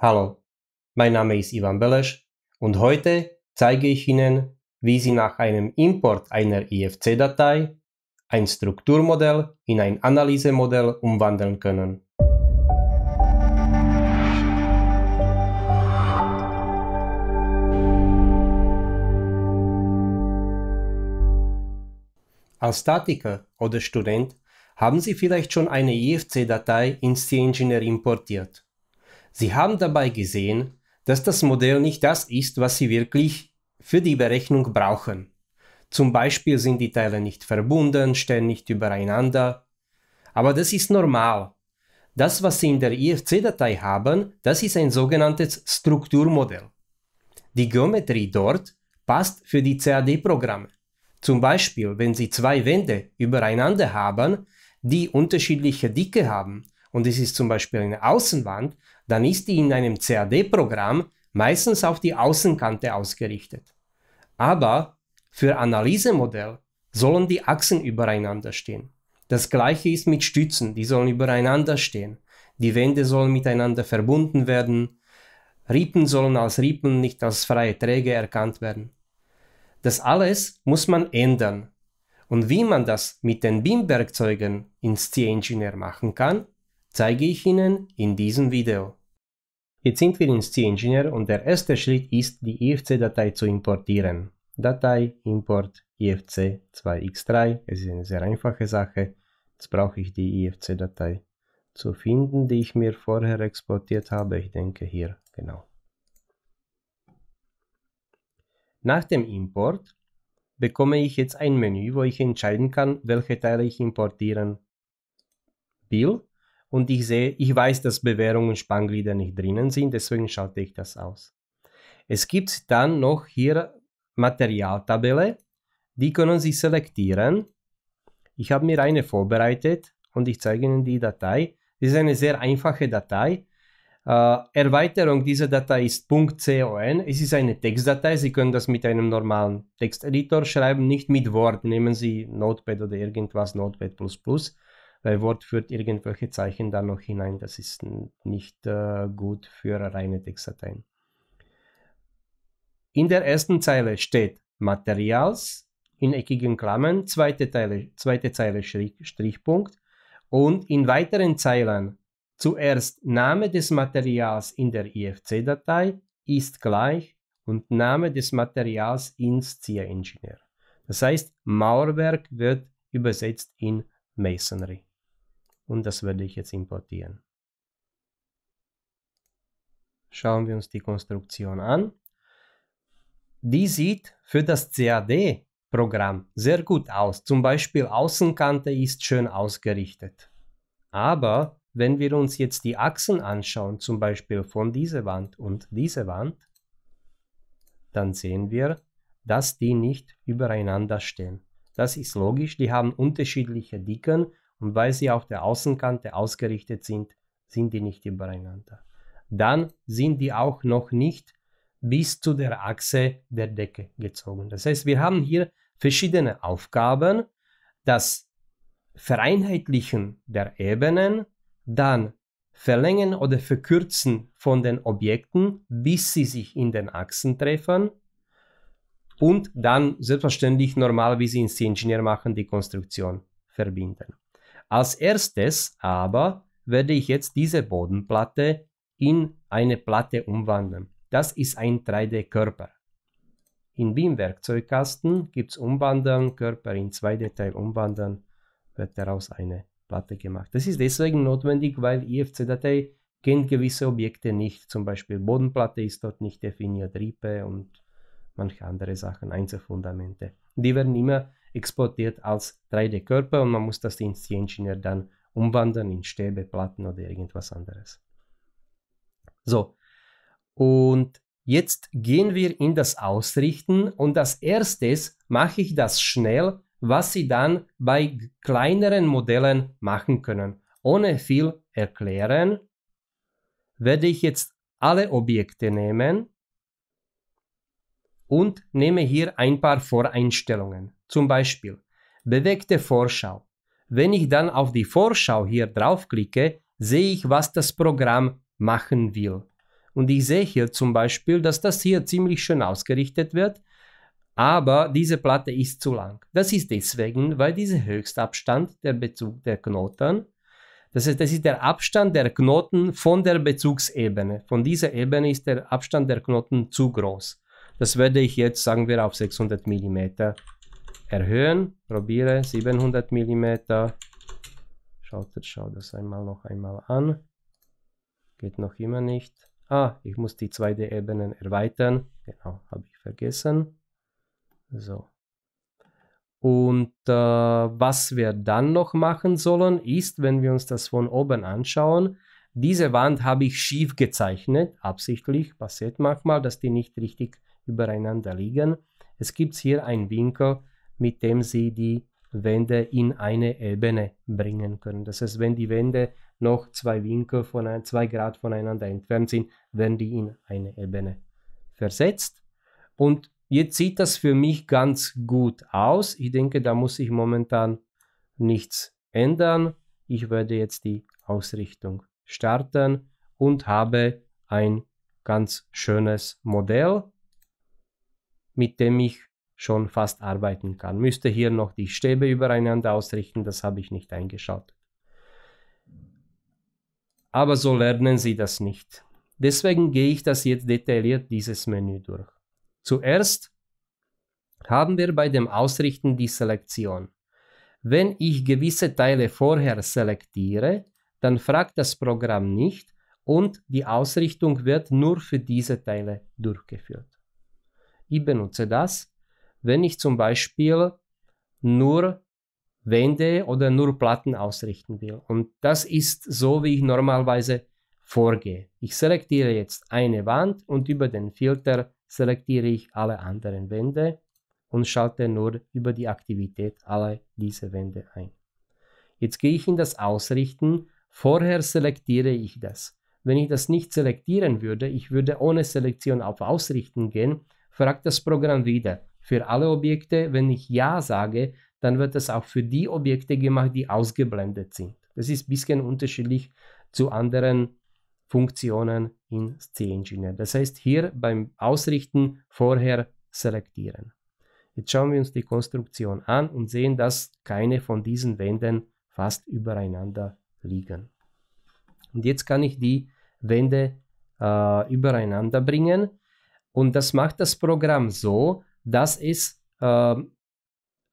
Hallo, mein Name ist Ivan Belesch und heute zeige ich Ihnen, wie Sie nach einem Import einer IFC-Datei e ein Strukturmodell in ein Analysemodell umwandeln können. Als Statiker oder Student haben Sie vielleicht schon eine IFC-Datei e ins C-Engineer importiert. Sie haben dabei gesehen, dass das Modell nicht das ist, was Sie wirklich für die Berechnung brauchen. Zum Beispiel sind die Teile nicht verbunden, stehen nicht übereinander. Aber das ist normal. Das, was Sie in der IFC-Datei haben, das ist ein sogenanntes Strukturmodell. Die Geometrie dort passt für die CAD-Programme. Zum Beispiel, wenn Sie zwei Wände übereinander haben, die unterschiedliche Dicke haben, und es ist zum Beispiel eine Außenwand dann ist die in einem CAD-Programm meistens auf die Außenkante ausgerichtet. Aber für Analysemodell sollen die Achsen übereinander stehen. Das gleiche ist mit Stützen, die sollen übereinander stehen. Die Wände sollen miteinander verbunden werden. Rippen sollen als Rippen, nicht als freie Träge erkannt werden. Das alles muss man ändern. Und wie man das mit den BIM-Werkzeugen in C-Engineer machen kann, zeige ich Ihnen in diesem Video. Jetzt sind wir in C-Engineer und der erste Schritt ist, die IFC-Datei e zu importieren. Datei import ifc e 2x3. Es ist eine sehr einfache Sache. Jetzt brauche ich die IFC-Datei e zu finden, die ich mir vorher exportiert habe. Ich denke hier, genau. Nach dem Import bekomme ich jetzt ein Menü, wo ich entscheiden kann, welche Teile ich importieren will und ich sehe, ich weiß, dass Bewährung und Spanglieder nicht drinnen sind, deswegen schalte ich das aus. Es gibt dann noch hier Materialtabelle, die können Sie selektieren. Ich habe mir eine vorbereitet und ich zeige Ihnen die Datei. Das ist eine sehr einfache Datei. Äh, Erweiterung dieser Datei ist .con. Es ist eine Textdatei. Sie können das mit einem normalen Texteditor schreiben, nicht mit Word. Nehmen Sie Notepad oder irgendwas, Notepad++ weil Word führt irgendwelche Zeichen da noch hinein. Das ist nicht äh, gut für reine Textdateien. In der ersten Zeile steht Materials in eckigen Klammern, zweite, Teile, zweite Zeile Strich, Strichpunkt und in weiteren Zeilen zuerst Name des Materials in der IFC-Datei ist gleich und Name des Materials ins Engineer. Das heißt, Mauerwerk wird übersetzt in Masonry und das werde ich jetzt importieren. Schauen wir uns die Konstruktion an. Die sieht für das CAD-Programm sehr gut aus. Zum Beispiel Außenkante ist schön ausgerichtet. Aber wenn wir uns jetzt die Achsen anschauen, zum Beispiel von dieser Wand und dieser Wand, dann sehen wir, dass die nicht übereinander stehen. Das ist logisch, die haben unterschiedliche Dicken und weil sie auf der Außenkante ausgerichtet sind, sind die nicht übereinander. Dann sind die auch noch nicht bis zu der Achse der Decke gezogen. Das heißt, wir haben hier verschiedene Aufgaben, das Vereinheitlichen der Ebenen, dann Verlängern oder Verkürzen von den Objekten, bis sie sich in den Achsen treffen und dann selbstverständlich normal, wie sie es die Ingenieure machen, die Konstruktion verbinden. Als erstes aber werde ich jetzt diese Bodenplatte in eine Platte umwandeln. Das ist ein 3D-Körper. In BIM-Werkzeugkasten gibt es Umwandeln, Körper in 2D-Teil umwandeln, wird daraus eine Platte gemacht. Das ist deswegen notwendig, weil IFC-Datei kennt gewisse Objekte nicht. Zum Beispiel Bodenplatte ist dort nicht definiert, Riepe und manche andere Sachen, Einzelfundamente. Die werden immer exportiert als 3D-Körper und man muss das in C-Engineer dann umwandeln in Stäbe, Platten oder irgendwas anderes. So, und jetzt gehen wir in das Ausrichten und das erstes mache ich das schnell, was Sie dann bei kleineren Modellen machen können. Ohne viel erklären, werde ich jetzt alle Objekte nehmen und nehme hier ein paar Voreinstellungen. Zum Beispiel bewegte Vorschau. Wenn ich dann auf die Vorschau hier draufklicke, sehe ich, was das Programm machen will. Und ich sehe hier zum Beispiel, dass das hier ziemlich schön ausgerichtet wird, aber diese Platte ist zu lang. Das ist deswegen, weil dieser Höchstabstand, der Bezug der Knoten, das heißt, das ist der Abstand der Knoten von der Bezugsebene. Von dieser Ebene ist der Abstand der Knoten zu groß. Das werde ich jetzt, sagen wir, auf 600 mm erhöhen. Probiere 700 mm. Schaut, schaut das einmal noch einmal an. Geht noch immer nicht. Ah, ich muss die 2D-Ebenen erweitern. Genau, habe ich vergessen. So. Und äh, was wir dann noch machen sollen, ist, wenn wir uns das von oben anschauen, diese Wand habe ich schief gezeichnet, absichtlich, passiert manchmal, dass die nicht richtig übereinander liegen. Es gibt hier einen Winkel, mit dem Sie die Wände in eine Ebene bringen können. Das heißt, wenn die Wände noch zwei Winkel von zwei Grad voneinander entfernt sind, werden die in eine Ebene versetzt. Und jetzt sieht das für mich ganz gut aus. Ich denke, da muss ich momentan nichts ändern. Ich werde jetzt die Ausrichtung starten und habe ein ganz schönes Modell mit dem ich schon fast arbeiten kann. Müsste hier noch die Stäbe übereinander ausrichten, das habe ich nicht eingeschaltet. Aber so lernen Sie das nicht. Deswegen gehe ich das jetzt detailliert dieses Menü durch. Zuerst haben wir bei dem Ausrichten die Selektion. Wenn ich gewisse Teile vorher selektiere, dann fragt das Programm nicht und die Ausrichtung wird nur für diese Teile durchgeführt. Ich benutze das, wenn ich zum Beispiel nur Wände oder nur Platten ausrichten will. Und das ist so, wie ich normalerweise vorgehe. Ich selektiere jetzt eine Wand und über den Filter selektiere ich alle anderen Wände und schalte nur über die Aktivität alle diese Wände ein. Jetzt gehe ich in das Ausrichten. Vorher selektiere ich das. Wenn ich das nicht selektieren würde, ich würde ohne Selektion auf Ausrichten gehen, fragt das Programm wieder. Für alle Objekte, wenn ich Ja sage, dann wird das auch für die Objekte gemacht, die ausgeblendet sind. Das ist ein bisschen unterschiedlich zu anderen Funktionen in C-Engineer. Das heißt, hier beim Ausrichten vorher selektieren. Jetzt schauen wir uns die Konstruktion an und sehen, dass keine von diesen Wänden fast übereinander liegen. Und jetzt kann ich die Wände äh, übereinander bringen und das macht das Programm so, dass es äh,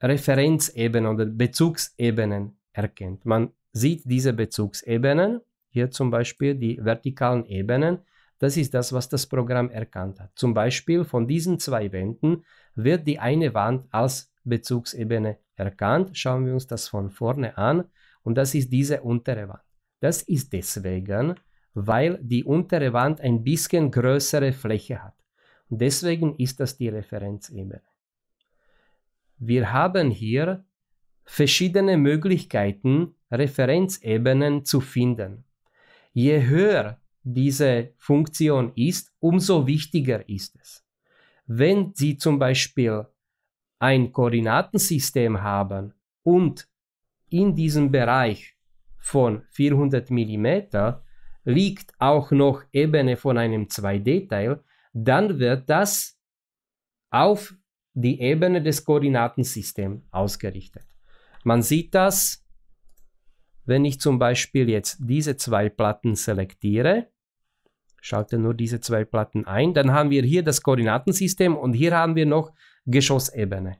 Referenzebenen oder Bezugsebenen erkennt. Man sieht diese Bezugsebenen, hier zum Beispiel die vertikalen Ebenen, das ist das, was das Programm erkannt hat. Zum Beispiel von diesen zwei Wänden wird die eine Wand als Bezugsebene erkannt. Schauen wir uns das von vorne an und das ist diese untere Wand. Das ist deswegen, weil die untere Wand ein bisschen größere Fläche hat. Und deswegen ist das die Referenzebene. Wir haben hier verschiedene Möglichkeiten, Referenzebenen zu finden. Je höher diese Funktion ist, umso wichtiger ist es. Wenn Sie zum Beispiel ein Koordinatensystem haben und in diesem Bereich von 400 mm liegt auch noch Ebene von einem 2D-Teil, dann wird das auf die Ebene des Koordinatensystems ausgerichtet. Man sieht das, wenn ich zum Beispiel jetzt diese zwei Platten selektiere, schalte nur diese zwei Platten ein, dann haben wir hier das Koordinatensystem und hier haben wir noch Geschossebene.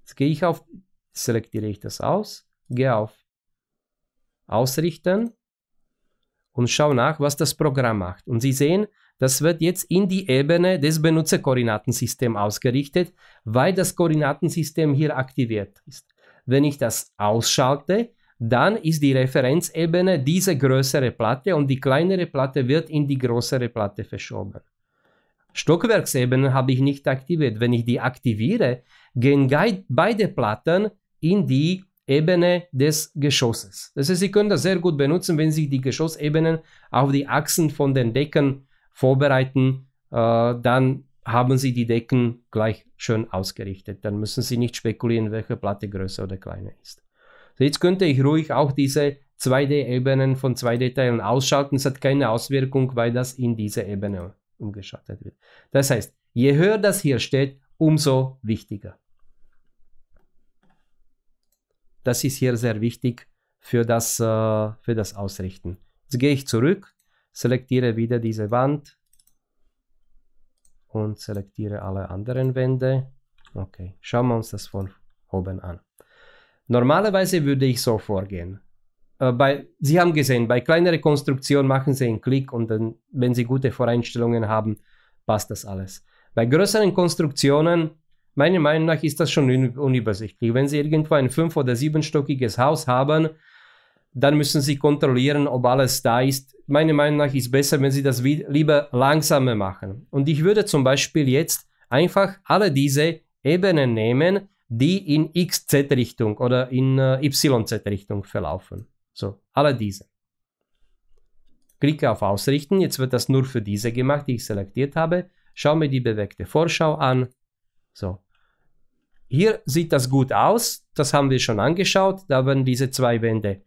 Jetzt gehe ich auf, selektiere ich das aus, gehe auf Ausrichten und schaue nach, was das Programm macht. Und Sie sehen, das wird jetzt in die Ebene des Benutzerkoordinatensystems ausgerichtet, weil das Koordinatensystem hier aktiviert ist. Wenn ich das ausschalte, dann ist die Referenzebene diese größere Platte und die kleinere Platte wird in die größere Platte verschoben. Stockwerksebene habe ich nicht aktiviert. Wenn ich die aktiviere, gehen beide Platten in die Ebene des Geschosses. Das heißt, Sie können das sehr gut benutzen, wenn Sie die Geschossebenen auf die Achsen von den Decken vorbereiten, äh, dann haben sie die Decken gleich schön ausgerichtet. Dann müssen sie nicht spekulieren, welche Platte größer oder kleiner ist. So, jetzt könnte ich ruhig auch diese 2D-Ebenen von 2D-Teilen ausschalten. Es hat keine Auswirkung, weil das in diese Ebene umgeschaltet wird. Das heißt, je höher das hier steht, umso wichtiger. Das ist hier sehr wichtig für das, äh, für das Ausrichten. Jetzt gehe ich zurück Selektiere wieder diese Wand und selektiere alle anderen Wände. Okay, schauen wir uns das von oben an. Normalerweise würde ich so vorgehen. Äh, bei, Sie haben gesehen, bei kleineren Konstruktionen machen Sie einen Klick und dann, wenn Sie gute Voreinstellungen haben, passt das alles. Bei größeren Konstruktionen, meiner Meinung nach, ist das schon unübersichtlich. Wenn Sie irgendwo ein fünf- oder siebenstockiges Haus haben, dann müssen sie kontrollieren, ob alles da ist. Meiner Meinung nach ist besser, wenn sie das lieber langsamer machen. Und ich würde zum Beispiel jetzt einfach alle diese Ebenen nehmen, die in XZ-Richtung oder in äh, YZ-Richtung verlaufen. So, alle diese. Klicke auf Ausrichten. Jetzt wird das nur für diese gemacht, die ich selektiert habe. Schau mir die bewegte Vorschau an. So. Hier sieht das gut aus. Das haben wir schon angeschaut. Da werden diese zwei Wände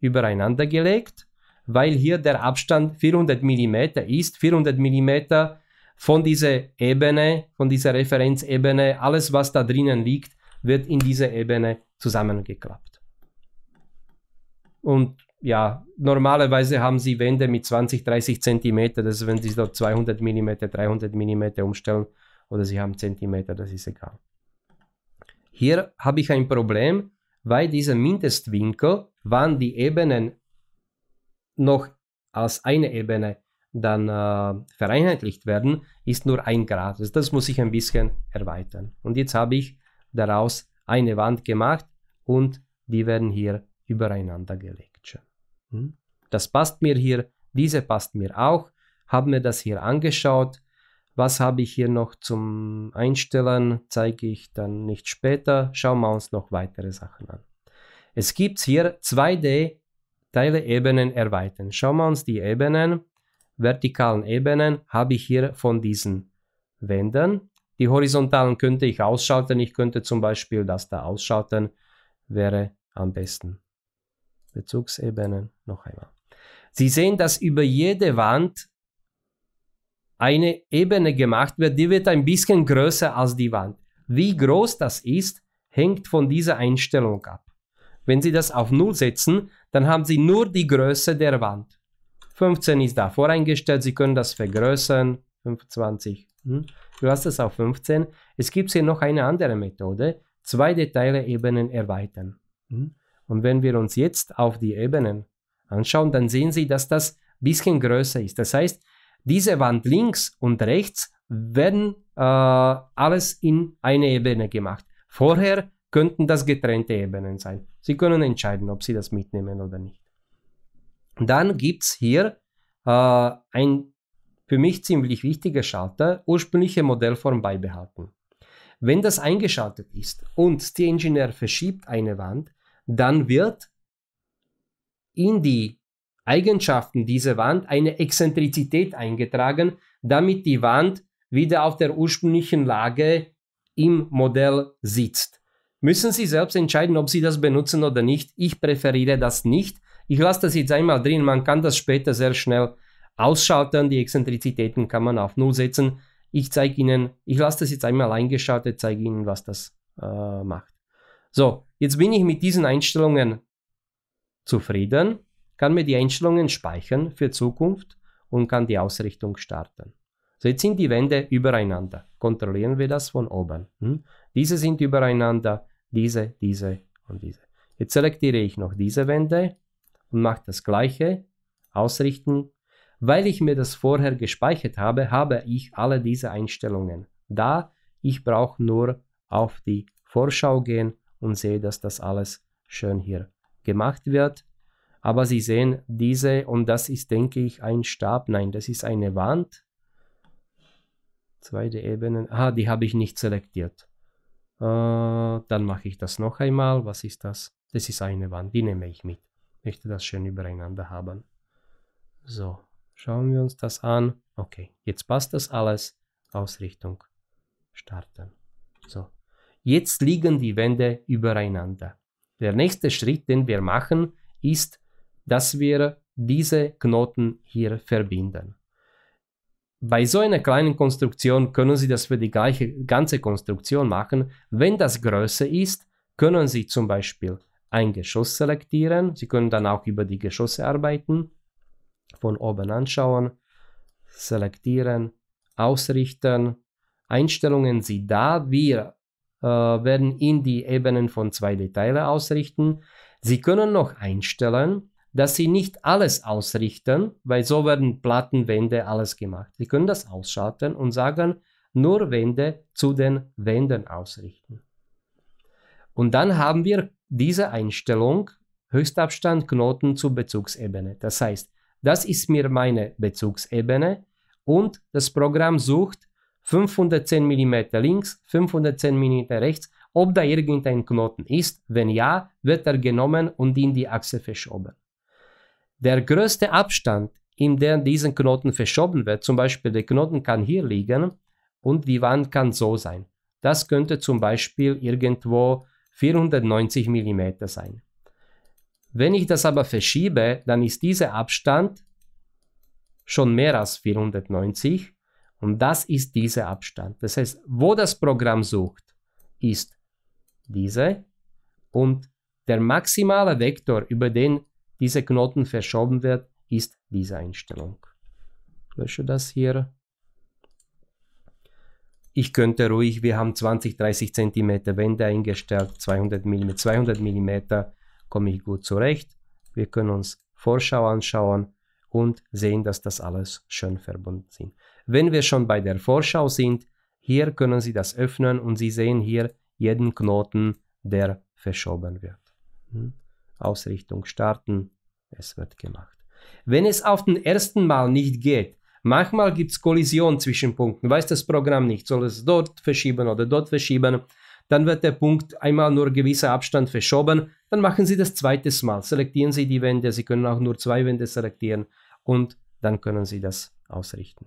übereinander gelegt, weil hier der Abstand 400 mm ist. 400 mm von dieser Ebene, von dieser Referenzebene, alles was da drinnen liegt, wird in diese Ebene zusammengeklappt. Und ja, normalerweise haben sie Wände mit 20, 30 cm, das ist, wenn sie dort 200 mm, 300 mm umstellen oder sie haben Zentimeter, das ist egal. Hier habe ich ein Problem, weil dieser Mindestwinkel Wann die Ebenen noch als eine Ebene dann äh, vereinheitlicht werden, ist nur ein Grad. Also das muss ich ein bisschen erweitern. Und jetzt habe ich daraus eine Wand gemacht und die werden hier übereinander gelegt. Schon. Hm? Das passt mir hier, diese passt mir auch. Haben wir das hier angeschaut. Was habe ich hier noch zum Einstellen, zeige ich dann nicht später. Schauen wir uns noch weitere Sachen an. Es gibt hier 2D-Teile-Ebenen erweitern. Schauen wir uns die Ebenen, vertikalen Ebenen, habe ich hier von diesen Wänden. Die horizontalen könnte ich ausschalten. Ich könnte zum Beispiel das da ausschalten, wäre am besten. Bezugsebenen noch einmal. Sie sehen, dass über jede Wand eine Ebene gemacht wird, die wird ein bisschen größer als die Wand. Wie groß das ist, hängt von dieser Einstellung ab. Wenn Sie das auf 0 setzen, dann haben Sie nur die Größe der Wand. 15 ist da voreingestellt, Sie können das vergrößern. 25. Hm? Du hast es auf 15. Es gibt hier noch eine andere Methode. Zwei Detailebenen erweitern. Hm? Und wenn wir uns jetzt auf die Ebenen anschauen, dann sehen Sie, dass das ein bisschen größer ist. Das heißt, diese Wand links und rechts werden äh, alles in eine Ebene gemacht. Vorher könnten das getrennte Ebenen sein. Sie können entscheiden, ob Sie das mitnehmen oder nicht. Dann gibt es hier äh, ein für mich ziemlich wichtiger Schalter, ursprüngliche Modellform beibehalten. Wenn das eingeschaltet ist und der Ingenieur verschiebt eine Wand, dann wird in die Eigenschaften dieser Wand eine Exzentrizität eingetragen, damit die Wand wieder auf der ursprünglichen Lage im Modell sitzt. Müssen Sie selbst entscheiden, ob Sie das benutzen oder nicht. Ich präferiere das nicht. Ich lasse das jetzt einmal drin. Man kann das später sehr schnell ausschalten. Die Exzentrizitäten kann man auf Null setzen. Ich zeige Ihnen, ich lasse das jetzt einmal eingeschaltet, zeige Ihnen, was das äh, macht. So, jetzt bin ich mit diesen Einstellungen zufrieden, kann mir die Einstellungen speichern für Zukunft und kann die Ausrichtung starten. So, jetzt sind die Wände übereinander. Kontrollieren wir das von oben. Hm? Diese sind übereinander, diese, diese und diese. Jetzt selektiere ich noch diese Wände und mache das gleiche, ausrichten. Weil ich mir das vorher gespeichert habe, habe ich alle diese Einstellungen. Da, ich brauche nur auf die Vorschau gehen und sehe, dass das alles schön hier gemacht wird. Aber Sie sehen diese, und das ist, denke ich, ein Stab. Nein, das ist eine Wand. Zweite Ebene. Ah, die habe ich nicht selektiert. Äh, dann mache ich das noch einmal. Was ist das? Das ist eine Wand, die nehme ich mit. Ich möchte das schön übereinander haben. So, schauen wir uns das an. Okay, jetzt passt das alles. Ausrichtung starten. So, jetzt liegen die Wände übereinander. Der nächste Schritt, den wir machen, ist, dass wir diese Knoten hier verbinden bei so einer kleinen Konstruktion können Sie das für die gleiche, ganze Konstruktion machen. Wenn das größer ist, können Sie zum Beispiel ein Geschoss selektieren. Sie können dann auch über die Geschosse arbeiten, von oben anschauen, selektieren, ausrichten. Einstellungen Sie da. Wir äh, werden in die Ebenen von zwei Details ausrichten. Sie können noch einstellen, dass sie nicht alles ausrichten, weil so werden Plattenwände alles gemacht. Sie können das ausschalten und sagen, nur Wände zu den Wänden ausrichten. Und dann haben wir diese Einstellung Höchstabstand Knoten zur Bezugsebene. Das heißt, das ist mir meine Bezugsebene und das Programm sucht 510 mm links, 510 mm rechts, ob da irgendein Knoten ist. Wenn ja, wird er genommen und in die Achse verschoben. Der größte Abstand, in den diesen Knoten verschoben wird, zum Beispiel der Knoten kann hier liegen und die Wand kann so sein. Das könnte zum Beispiel irgendwo 490 mm sein. Wenn ich das aber verschiebe, dann ist dieser Abstand schon mehr als 490 und das ist dieser Abstand. Das heißt, wo das Programm sucht, ist diese und der maximale Vektor, über den dieser Knoten verschoben wird, ist diese Einstellung. Lösche das hier. Ich könnte ruhig, wir haben 20, 30 cm Wände eingestellt, 200 mm, 200 mm komme ich gut zurecht. Wir können uns Vorschau anschauen und sehen, dass das alles schön verbunden sind. Wenn wir schon bei der Vorschau sind, hier können Sie das öffnen und Sie sehen hier jeden Knoten, der verschoben wird. Hm. Ausrichtung starten, es wird gemacht. Wenn es auf den ersten Mal nicht geht, manchmal gibt es Kollision zwischen Punkten, weiß das Programm nicht, soll es dort verschieben oder dort verschieben, dann wird der Punkt einmal nur gewisser Abstand verschoben, dann machen Sie das zweites Mal, selektieren Sie die Wände, Sie können auch nur zwei Wände selektieren und dann können Sie das ausrichten.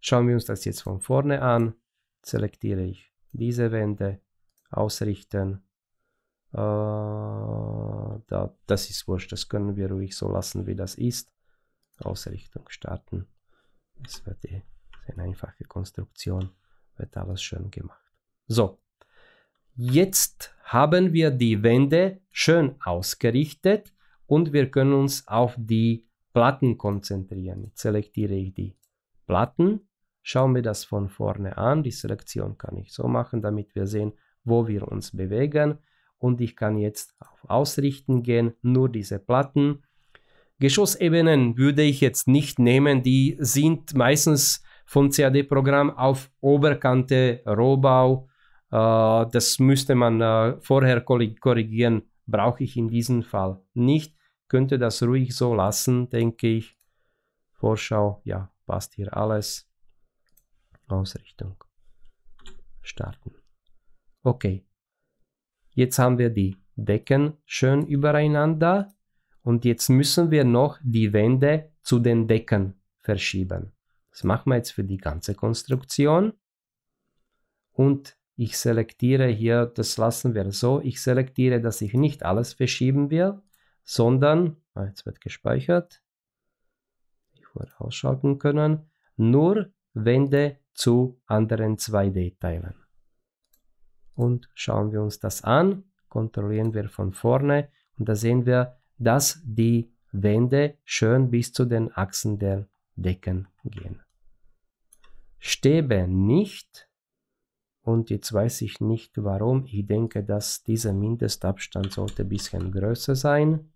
Schauen wir uns das jetzt von vorne an, selektiere ich diese Wände, ausrichten, äh, da, das ist wurscht, das können wir ruhig so lassen, wie das ist. Ausrichtung starten. Das wird eh eine einfache Konstruktion, wird alles schön gemacht. So, jetzt haben wir die Wände schön ausgerichtet und wir können uns auf die Platten konzentrieren. Jetzt selektiere ich die Platten, Schauen wir das von vorne an. Die Selektion kann ich so machen, damit wir sehen, wo wir uns bewegen und ich kann jetzt auf Ausrichten gehen, nur diese Platten. Geschossebenen würde ich jetzt nicht nehmen, die sind meistens vom CAD-Programm auf Oberkante, Rohbau. Äh, das müsste man äh, vorher korrigieren, brauche ich in diesem Fall nicht. Könnte das ruhig so lassen, denke ich. Vorschau, ja, passt hier alles. Ausrichtung. Starten. Okay. Jetzt haben wir die Decken schön übereinander und jetzt müssen wir noch die Wände zu den Decken verschieben. Das machen wir jetzt für die ganze Konstruktion. Und ich selektiere hier, das lassen wir so, ich selektiere, dass ich nicht alles verschieben will, sondern, ah, jetzt wird gespeichert, ich wollte ausschalten können, nur Wände zu anderen 2D-Teilen und schauen wir uns das an, kontrollieren wir von vorne und da sehen wir, dass die Wände schön bis zu den Achsen der Decken gehen. Stäbe nicht und jetzt weiß ich nicht warum. Ich denke, dass dieser Mindestabstand sollte ein bisschen größer sein.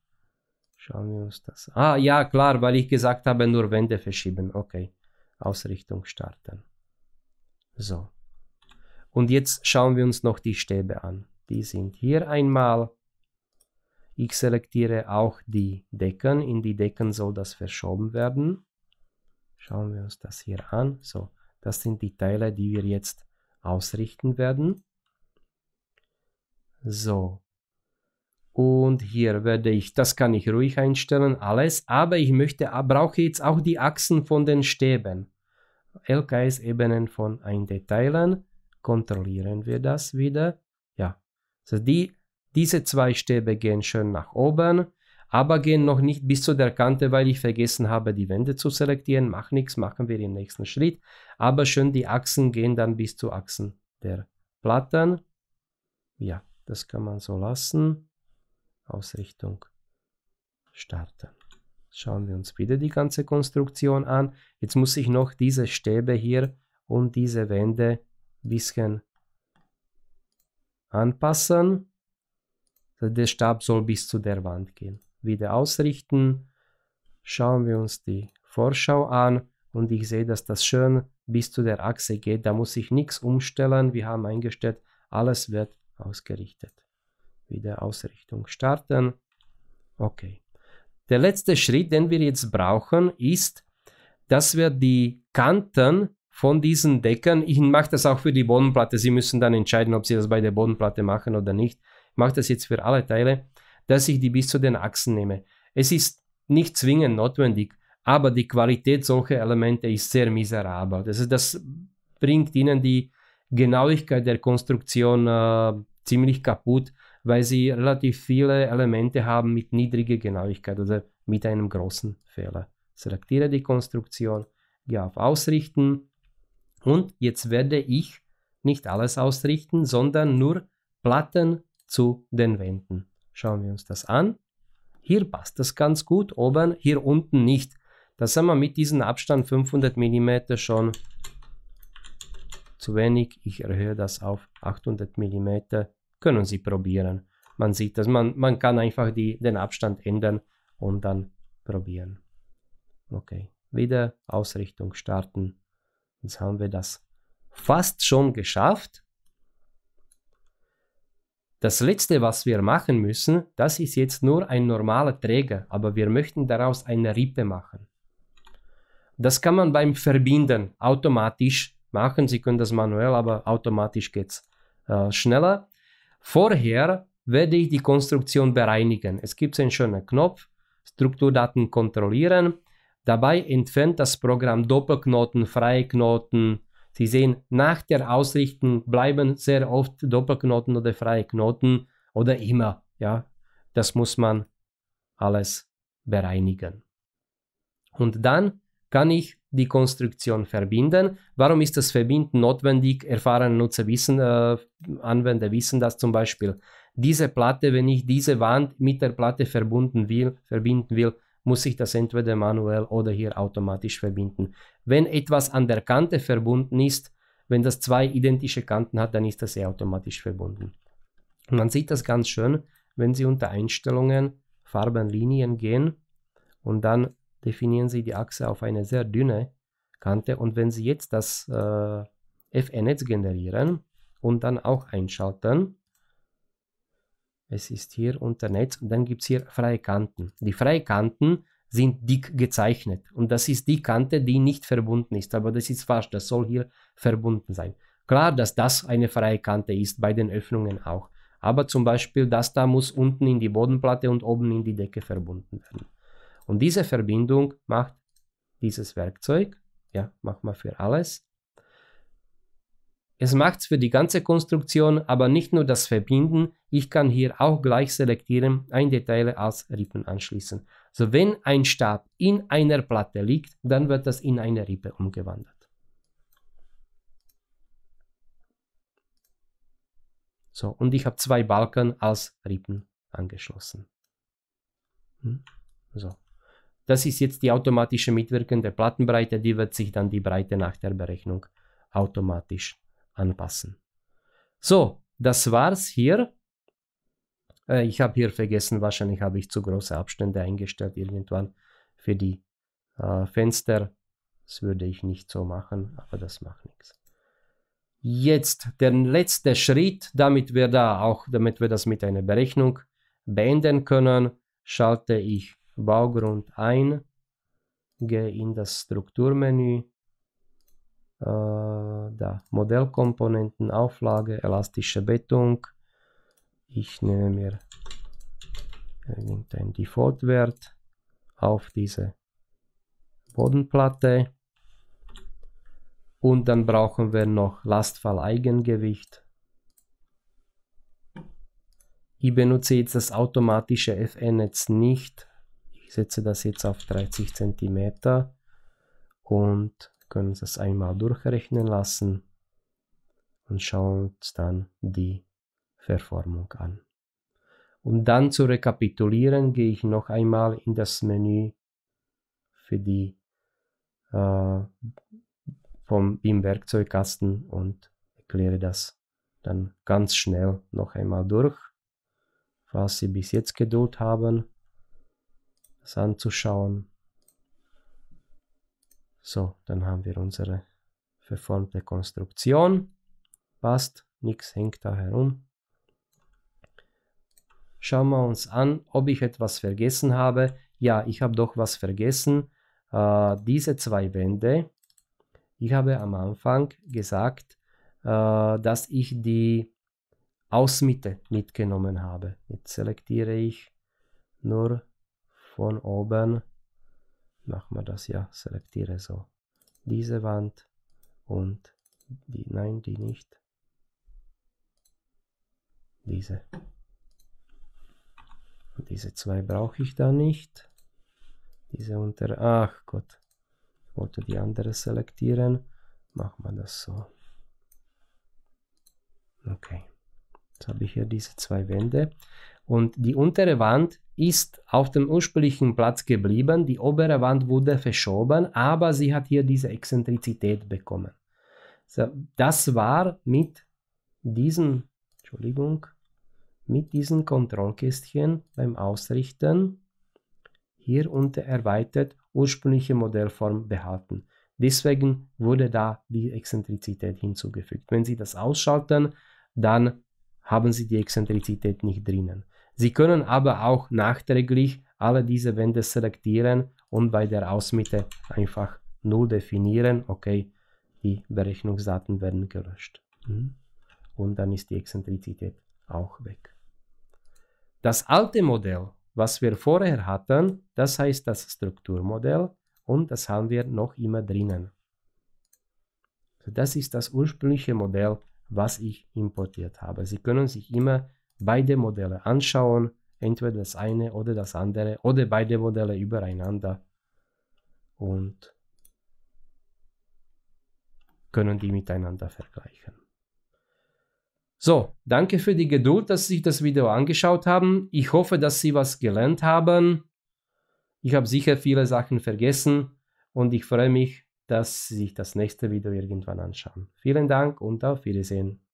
Schauen wir uns das an. Ah ja, klar, weil ich gesagt habe, nur Wände verschieben. Okay, Ausrichtung starten. So. Und jetzt schauen wir uns noch die Stäbe an. Die sind hier einmal. Ich selektiere auch die Decken. In die Decken soll das verschoben werden. Schauen wir uns das hier an. So, das sind die Teile, die wir jetzt ausrichten werden. So. Und hier werde ich, das kann ich ruhig einstellen, alles. Aber ich möchte, brauche jetzt auch die Achsen von den Stäben. LKS-Ebenen von ein Einteilen kontrollieren wir das wieder. Ja, also die, diese zwei Stäbe gehen schön nach oben, aber gehen noch nicht bis zu der Kante, weil ich vergessen habe, die Wände zu selektieren. Macht nichts, machen wir im nächsten Schritt. Aber schön, die Achsen gehen dann bis zu Achsen der Platten. Ja, das kann man so lassen. Ausrichtung starten. Schauen wir uns wieder die ganze Konstruktion an. Jetzt muss ich noch diese Stäbe hier und diese Wände bisschen anpassen. Der Stab soll bis zu der Wand gehen. Wieder ausrichten. Schauen wir uns die Vorschau an und ich sehe, dass das schön bis zu der Achse geht. Da muss ich nichts umstellen. Wir haben eingestellt, alles wird ausgerichtet. Wieder Ausrichtung starten. Okay. Der letzte Schritt, den wir jetzt brauchen, ist, dass wir die Kanten von diesen Deckern, ich mache das auch für die Bodenplatte, Sie müssen dann entscheiden, ob Sie das bei der Bodenplatte machen oder nicht. Ich mache das jetzt für alle Teile, dass ich die bis zu den Achsen nehme. Es ist nicht zwingend notwendig, aber die Qualität solcher Elemente ist sehr miserabel. Das, ist, das bringt Ihnen die Genauigkeit der Konstruktion äh, ziemlich kaputt, weil Sie relativ viele Elemente haben mit niedriger Genauigkeit oder mit einem großen Fehler. Selektiere die Konstruktion, gehe auf Ausrichten, und jetzt werde ich nicht alles ausrichten, sondern nur Platten zu den Wänden. Schauen wir uns das an. Hier passt das ganz gut, oben, hier unten nicht. Das haben wir mit diesem Abstand 500 mm schon zu wenig. Ich erhöhe das auf 800 mm. Können Sie probieren. Man sieht dass man, man kann einfach die, den Abstand ändern und dann probieren. Okay, wieder Ausrichtung starten. Jetzt haben wir das fast schon geschafft. Das letzte, was wir machen müssen, das ist jetzt nur ein normaler Träger, aber wir möchten daraus eine Rippe machen. Das kann man beim Verbinden automatisch machen. Sie können das manuell, aber automatisch geht es äh, schneller. Vorher werde ich die Konstruktion bereinigen. Es gibt einen schönen Knopf, Strukturdaten kontrollieren. Dabei entfernt das Programm Doppelknoten, freie Knoten. Sie sehen, nach der Ausrichtung bleiben sehr oft Doppelknoten oder freie Knoten oder immer. Ja, das muss man alles bereinigen. Und dann kann ich die Konstruktion verbinden. Warum ist das Verbinden notwendig? Erfahrene Nutzer wissen, äh, Anwender wissen das zum Beispiel. Diese Platte, wenn ich diese Wand mit der Platte verbunden will, verbinden will, muss ich das entweder manuell oder hier automatisch verbinden. Wenn etwas an der Kante verbunden ist, wenn das zwei identische Kanten hat, dann ist das eh automatisch verbunden. man sieht das ganz schön, wenn Sie unter Einstellungen Farben, Linien gehen und dann definieren Sie die Achse auf eine sehr dünne Kante. Und wenn Sie jetzt das äh, FN-Netz generieren und dann auch einschalten, es ist hier unter Netz und dann gibt es hier freie Kanten. Die freien Kanten sind dick gezeichnet und das ist die Kante, die nicht verbunden ist, aber das ist falsch, das soll hier verbunden sein. Klar, dass das eine freie Kante ist, bei den Öffnungen auch. Aber zum Beispiel das da muss unten in die Bodenplatte und oben in die Decke verbunden werden. Und diese Verbindung macht dieses Werkzeug, ja, mach mal für alles, es macht's für die ganze Konstruktion aber nicht nur das Verbinden, ich kann hier auch gleich selektieren, ein Detail als Rippen anschließen. So wenn ein Stab in einer Platte liegt, dann wird das in eine Rippe umgewandelt. So, und ich habe zwei Balken als Rippen angeschlossen. Hm? So. Das ist jetzt die automatische Mitwirkung der Plattenbreite, die wird sich dann die Breite nach der Berechnung automatisch anpassen. So, das war's hier. Äh, ich habe hier vergessen, wahrscheinlich habe ich zu große Abstände eingestellt irgendwann für die äh, Fenster. Das würde ich nicht so machen, aber das macht nichts. Jetzt der letzte Schritt, damit wir da auch, damit wir das mit einer Berechnung beenden können, schalte ich Baugrund ein, gehe in das Strukturmenü, äh, da, Modellkomponenten, Auflage, elastische Bettung. Ich nehme mir irgendeinen Defaultwert auf diese Bodenplatte. Und dann brauchen wir noch Lastfall Eigengewicht. Ich benutze jetzt das automatische FN-Netz nicht. Ich setze das jetzt auf 30 cm und können Sie es einmal durchrechnen lassen und schauen uns dann die Verformung an. Um dann zu rekapitulieren, gehe ich noch einmal in das Menü für die äh, vom, BIM Werkzeugkasten und erkläre das dann ganz schnell noch einmal durch, was Sie bis jetzt Geduld haben, das anzuschauen. So, dann haben wir unsere verformte Konstruktion. Passt, nichts hängt da herum. Schauen wir uns an, ob ich etwas vergessen habe. Ja, ich habe doch was vergessen. Äh, diese zwei Wände. Ich habe am Anfang gesagt, äh, dass ich die Ausmitte mitgenommen habe. Jetzt selektiere ich nur von oben machen wir das ja, selektiere so diese Wand und die, nein, die nicht, diese. diese zwei brauche ich da nicht. Diese unter, ach Gott, ich wollte die andere selektieren, machen wir das so. Okay, jetzt habe ich hier diese zwei Wände und die untere Wand ist auf dem ursprünglichen Platz geblieben, die obere Wand wurde verschoben, aber sie hat hier diese Exzentrizität bekommen. So, das war mit diesen, Entschuldigung, mit diesen Kontrollkästchen beim Ausrichten hier unter erweitert ursprüngliche Modellform behalten. Deswegen wurde da die Exzentrizität hinzugefügt. Wenn Sie das ausschalten, dann haben Sie die Exzentrizität nicht drinnen. Sie können aber auch nachträglich alle diese Wände selektieren und bei der Ausmitte einfach 0 definieren. Okay, die Berechnungsdaten werden gelöscht. Hm? Und dann ist die Exzentrizität auch weg. Das alte Modell, was wir vorher hatten, das heißt das Strukturmodell und das haben wir noch immer drinnen. Das ist das ursprüngliche Modell, was ich importiert habe. Sie können sich immer beide Modelle anschauen, entweder das eine oder das andere oder beide Modelle übereinander und können die miteinander vergleichen. So, danke für die Geduld, dass Sie sich das Video angeschaut haben. Ich hoffe, dass Sie was gelernt haben. Ich habe sicher viele Sachen vergessen und ich freue mich, dass Sie sich das nächste Video irgendwann anschauen. Vielen Dank und auf Wiedersehen.